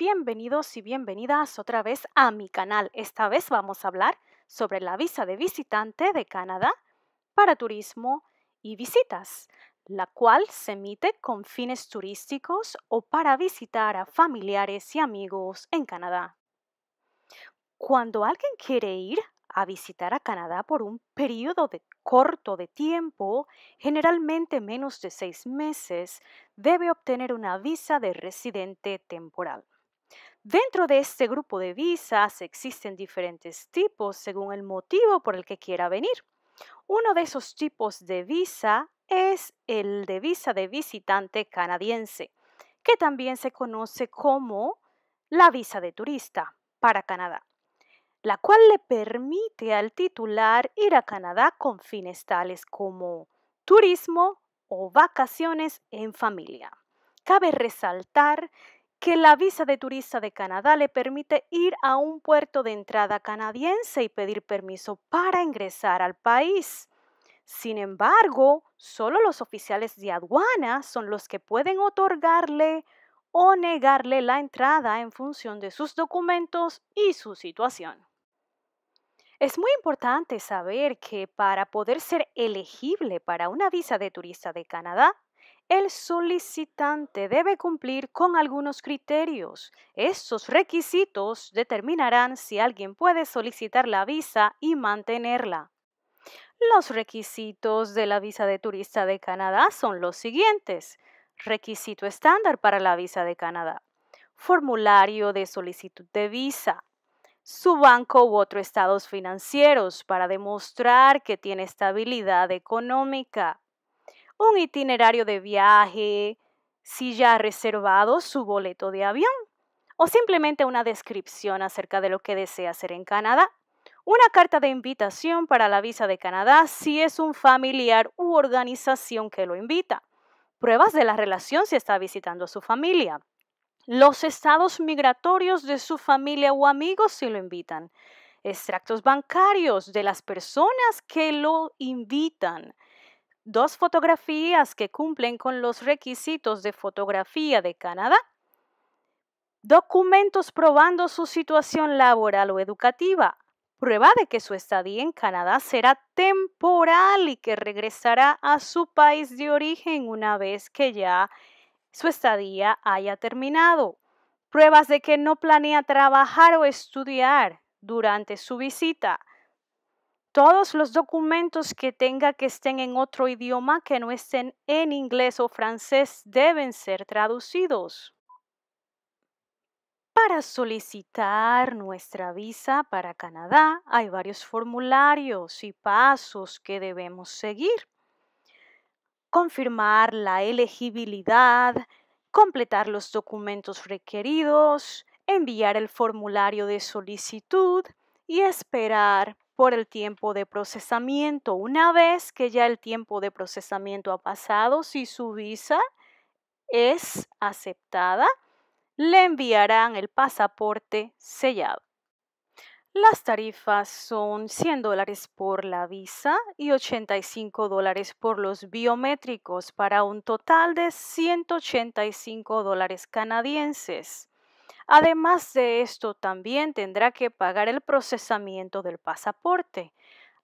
Bienvenidos y bienvenidas otra vez a mi canal. Esta vez vamos a hablar sobre la visa de visitante de Canadá para turismo y visitas, la cual se emite con fines turísticos o para visitar a familiares y amigos en Canadá. Cuando alguien quiere ir a visitar a Canadá por un periodo de corto de tiempo, generalmente menos de seis meses, debe obtener una visa de residente temporal. Dentro de este grupo de visas existen diferentes tipos según el motivo por el que quiera venir. Uno de esos tipos de visa es el de visa de visitante canadiense, que también se conoce como la visa de turista para Canadá, la cual le permite al titular ir a Canadá con fines tales como turismo o vacaciones en familia. Cabe resaltar que la visa de turista de Canadá le permite ir a un puerto de entrada canadiense y pedir permiso para ingresar al país. Sin embargo, solo los oficiales de aduana son los que pueden otorgarle o negarle la entrada en función de sus documentos y su situación. Es muy importante saber que para poder ser elegible para una visa de turista de Canadá, el solicitante debe cumplir con algunos criterios. Estos requisitos determinarán si alguien puede solicitar la visa y mantenerla. Los requisitos de la visa de turista de Canadá son los siguientes. Requisito estándar para la visa de Canadá. Formulario de solicitud de visa. Su banco u otros estados financieros para demostrar que tiene estabilidad económica un itinerario de viaje, si ya ha reservado su boleto de avión o simplemente una descripción acerca de lo que desea hacer en Canadá. Una carta de invitación para la visa de Canadá si es un familiar u organización que lo invita. Pruebas de la relación si está visitando a su familia. Los estados migratorios de su familia o amigos si lo invitan. Extractos bancarios de las personas que lo invitan dos fotografías que cumplen con los requisitos de fotografía de Canadá, documentos probando su situación laboral o educativa, prueba de que su estadía en Canadá será temporal y que regresará a su país de origen una vez que ya su estadía haya terminado, pruebas de que no planea trabajar o estudiar durante su visita, todos los documentos que tenga que estén en otro idioma que no estén en inglés o francés deben ser traducidos. Para solicitar nuestra visa para Canadá hay varios formularios y pasos que debemos seguir. Confirmar la elegibilidad, completar los documentos requeridos, enviar el formulario de solicitud y esperar por el tiempo de procesamiento. Una vez que ya el tiempo de procesamiento ha pasado, si su visa es aceptada, le enviarán el pasaporte sellado. Las tarifas son 100 dólares por la visa y 85 dólares por los biométricos para un total de 185 dólares canadienses. Además de esto, también tendrá que pagar el procesamiento del pasaporte.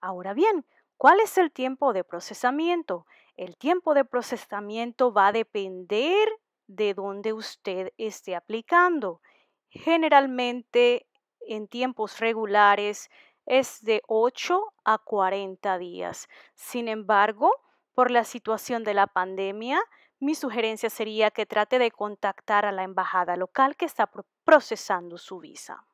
Ahora bien, ¿cuál es el tiempo de procesamiento? El tiempo de procesamiento va a depender de dónde usted esté aplicando. Generalmente, en tiempos regulares, es de 8 a 40 días. Sin embargo, por la situación de la pandemia, mi sugerencia sería que trate de contactar a la embajada local que está procesando su visa.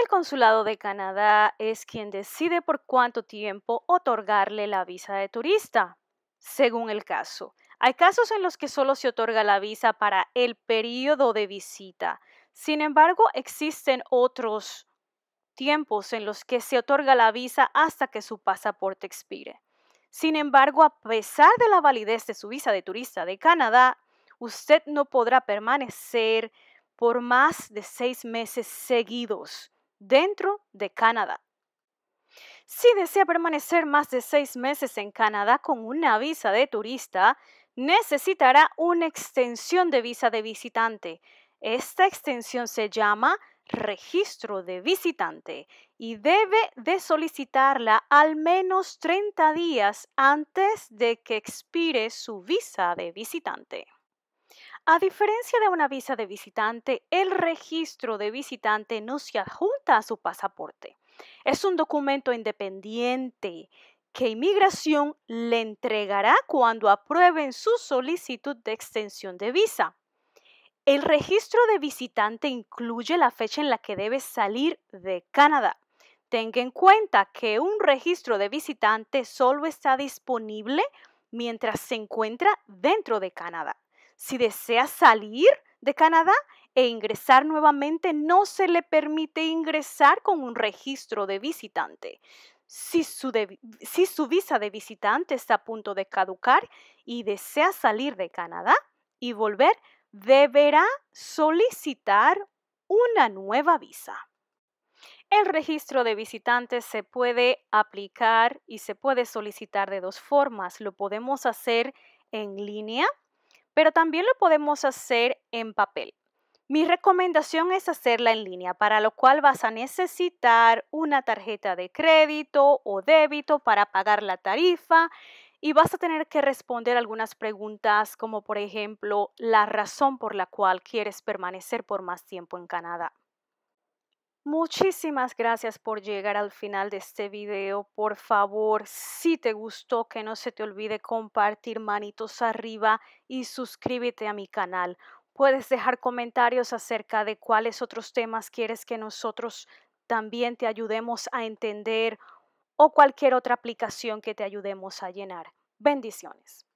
El consulado de Canadá es quien decide por cuánto tiempo otorgarle la visa de turista, según el caso. Hay casos en los que solo se otorga la visa para el periodo de visita. Sin embargo, existen otros tiempos en los que se otorga la visa hasta que su pasaporte expire. Sin embargo, a pesar de la validez de su visa de turista de Canadá, usted no podrá permanecer por más de seis meses seguidos dentro de Canadá. Si desea permanecer más de seis meses en Canadá con una visa de turista, necesitará una extensión de visa de visitante. Esta extensión se llama registro de visitante y debe de solicitarla al menos 30 días antes de que expire su visa de visitante. A diferencia de una visa de visitante, el registro de visitante no se adjunta a su pasaporte. Es un documento independiente que Inmigración le entregará cuando aprueben su solicitud de extensión de visa. El registro de visitante incluye la fecha en la que debe salir de Canadá. Tenga en cuenta que un registro de visitante solo está disponible mientras se encuentra dentro de Canadá. Si desea salir de Canadá e ingresar nuevamente, no se le permite ingresar con un registro de visitante. Si su, si su visa de visitante está a punto de caducar y desea salir de Canadá y volver, deberá solicitar una nueva visa. El registro de visitantes se puede aplicar y se puede solicitar de dos formas. Lo podemos hacer en línea, pero también lo podemos hacer en papel. Mi recomendación es hacerla en línea, para lo cual vas a necesitar una tarjeta de crédito o débito para pagar la tarifa y vas a tener que responder algunas preguntas como por ejemplo la razón por la cual quieres permanecer por más tiempo en Canadá. Muchísimas gracias por llegar al final de este video. Por favor, si te gustó, que no se te olvide compartir manitos arriba y suscríbete a mi canal. Puedes dejar comentarios acerca de cuáles otros temas quieres que nosotros también te ayudemos a entender o cualquier otra aplicación que te ayudemos a llenar. Bendiciones.